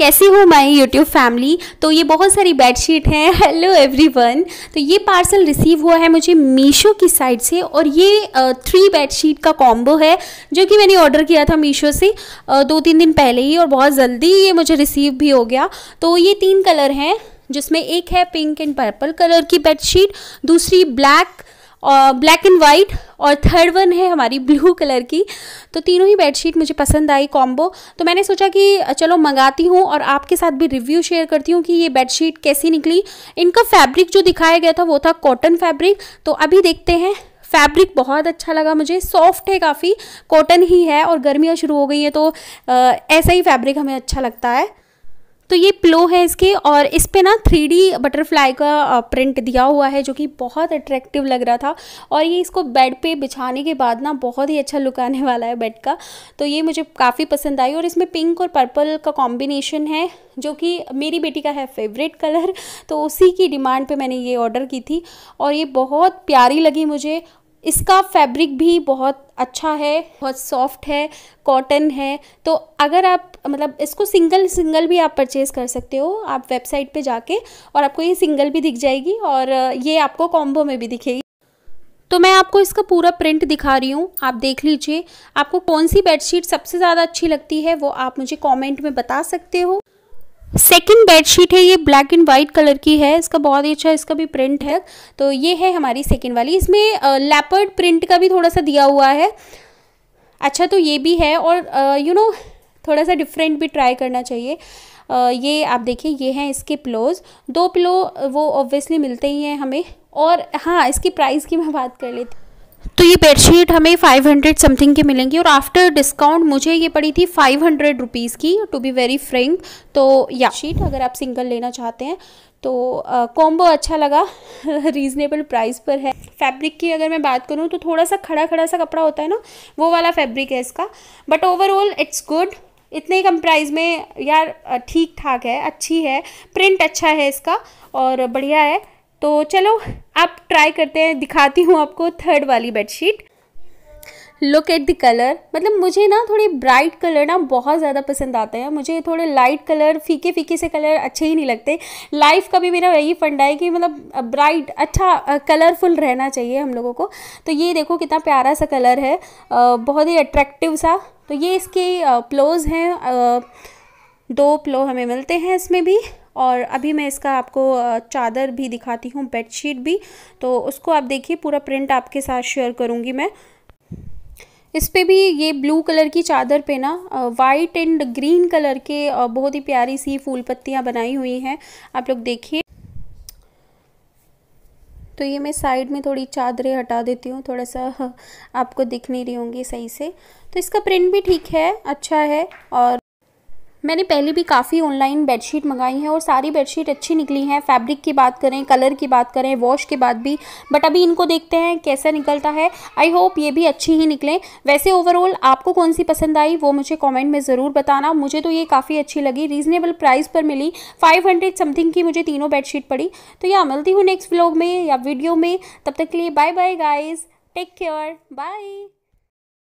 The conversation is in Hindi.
कैसे हो माई यूट्यूब फैमिली तो ये बहुत सारी बेडशीट हैं हेलो एवरीवन तो ये पार्सल रिसीव हुआ है मुझे मीशो की साइड से और ये थ्री बेडशीट का कॉम्बो है जो कि मैंने ऑर्डर किया था मीशो से दो तीन दिन पहले ही और बहुत जल्दी ये मुझे रिसीव भी हो गया तो ये तीन कलर हैं जिसमें एक है पिंक एंड पर्पल कलर की बेडशीट दूसरी ब्लैक और ब्लैक एंड वाइट और थर्ड वन है हमारी ब्लू कलर की तो तीनों ही बेडशीट मुझे पसंद आई कॉम्बो तो मैंने सोचा कि चलो मंगाती हूँ और आपके साथ भी रिव्यू शेयर करती हूँ कि ये बेडशीट कैसी निकली इनका फैब्रिक जो दिखाया गया था वो था कॉटन फैब्रिक तो अभी देखते हैं फैब्रिक बहुत अच्छा लगा मुझे सॉफ्ट है काफ़ी कॉटन ही है और गर्मियाँ शुरू हो गई हैं तो ऐसा ही फैब्रिक हमें अच्छा लगता है तो ये पिलो है इसके और इस पर ना थ्री बटरफ्लाई का प्रिंट दिया हुआ है जो कि बहुत अट्रैक्टिव लग रहा था और ये इसको बेड पे बिछाने के बाद ना बहुत ही अच्छा लुक आने वाला है बेड का तो ये मुझे काफ़ी पसंद आई और इसमें पिंक और पर्पल का कॉम्बिनेशन है जो कि मेरी बेटी का है फेवरेट कलर तो उसी की डिमांड पे मैंने ये ऑर्डर की थी और ये बहुत प्यारी लगी मुझे इसका फैब्रिक भी बहुत अच्छा है बहुत सॉफ्ट है कॉटन है तो अगर आप मतलब इसको सिंगल सिंगल भी आप परचेज़ कर सकते हो आप वेबसाइट पे जाके और आपको ये सिंगल भी दिख जाएगी और ये आपको कॉम्बो में भी दिखेगी तो मैं आपको इसका पूरा प्रिंट दिखा रही हूँ आप देख लीजिए आपको कौन सी बेडशीट सबसे ज़्यादा अच्छी लगती है वो आप मुझे कॉमेंट में बता सकते हो सेकेंड बेडशीट है ये ब्लैक एंड वाइट कलर की है इसका बहुत ही अच्छा इसका भी प्रिंट है तो ये है हमारी सेकेंड वाली इसमें लेपर्ड प्रिंट का भी थोड़ा सा दिया हुआ है अच्छा तो ये भी है और यू नो थोड़ा सा डिफरेंट भी ट्राई करना चाहिए आ, ये आप देखिए ये हैं इसके पिलोज दो पिलो वो ऑब्वियसली मिलते ही हैं हमें और हाँ इसकी प्राइस की मैं बात कर लेती तो ये बेडशीट हमें 500 समथिंग की मिलेंगी और आफ्टर डिस्काउंट मुझे ये पड़ी थी 500 हंड्रेड रुपीज़ की टू बी वेरी फ्रेंक तो या शीट अगर आप सिंगल लेना चाहते हैं तो कॉम्बो अच्छा लगा रीज़नेबल प्राइस पर है फैब्रिक की अगर मैं बात करूँ तो थोड़ा सा खड़ा खड़ा सा कपड़ा होता है ना वो वाला फैब्रिक है इसका बट ओवरऑल इट्स गुड इतने कम प्राइस में यार ठीक ठाक है अच्छी है प्रिंट अच्छा है इसका और बढ़िया है तो चलो अब ट्राई करते हैं दिखाती हूँ आपको थर्ड वाली bedsheet look at the colour मतलब मुझे ना थोड़े ब्राइट कलर ना बहुत ज़्यादा पसंद आते हैं मुझे थोड़े लाइट कलर फीके फीके से कलर अच्छे ही नहीं लगते लाइफ का भी मेरा यही फंडा है कि मतलब ब्राइट अच्छा कलरफुल रहना चाहिए हम लोगों को तो ये देखो कितना प्यारा सा कलर है बहुत ही अट्रैक्टिव सा तो ये इसके प्लोज हैं दो प्लो हमें मिलते हैं इसमें भी और अभी मैं इसका आपको चादर भी दिखाती हूँ बेडशीट भी तो उसको आप देखिए पूरा प्रिंट आपके साथ शेयर करूँगी मैं इस पर भी ये ब्लू कलर की चादर पे ना वाइट एंड ग्रीन कलर के बहुत ही प्यारी सी फूल पत्तियाँ बनाई हुई हैं आप लोग देखिए तो ये मैं साइड में थोड़ी चादरें हटा देती हूँ थोड़ा सा आपको दिख नहीं रही होंगी सही से तो इसका प्रिंट भी ठीक है अच्छा है और मैंने पहले भी काफ़ी ऑनलाइन बेडशीट मंगाई हैं और सारी बेडशीट अच्छी निकली हैं फैब्रिक की बात करें कलर की बात करें वॉश के बाद भी बट अभी इनको देखते हैं कैसा निकलता है आई होप ये भी अच्छी ही निकले वैसे ओवरऑल आपको कौन सी पसंद आई वो मुझे कॉमेंट में ज़रूर बताना मुझे तो ये काफ़ी अच्छी लगी रीज़नेबल प्राइस पर मिली फाइव समथिंग की मुझे तीनों बेडशीट पड़ी तो या मिलती हूँ नेक्स्ट ब्लॉग में या वीडियो में तब तक के लिए bye bye guys take care bye